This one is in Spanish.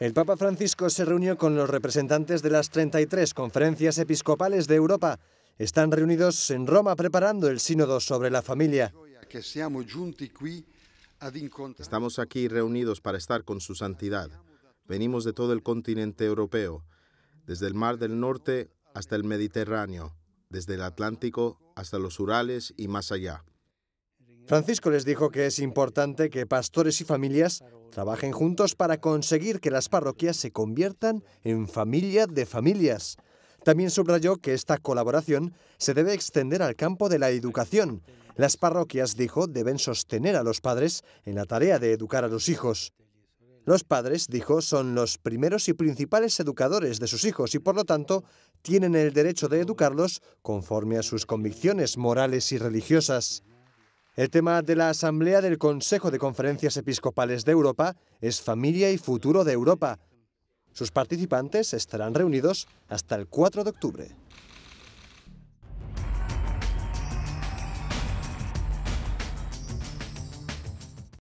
El Papa Francisco se reunió con los representantes de las 33 conferencias episcopales de Europa. Están reunidos en Roma preparando el sínodo sobre la familia. Estamos aquí reunidos para estar con su santidad. Venimos de todo el continente europeo, desde el Mar del Norte hasta el Mediterráneo, desde el Atlántico hasta los Urales y más allá. Francisco les dijo que es importante que pastores y familias trabajen juntos para conseguir que las parroquias se conviertan en familia de familias. También subrayó que esta colaboración se debe extender al campo de la educación. Las parroquias, dijo, deben sostener a los padres en la tarea de educar a los hijos. Los padres, dijo, son los primeros y principales educadores de sus hijos y por lo tanto tienen el derecho de educarlos conforme a sus convicciones morales y religiosas. El tema de la Asamblea del Consejo de Conferencias Episcopales de Europa es Familia y Futuro de Europa. Sus participantes estarán reunidos hasta el 4 de octubre.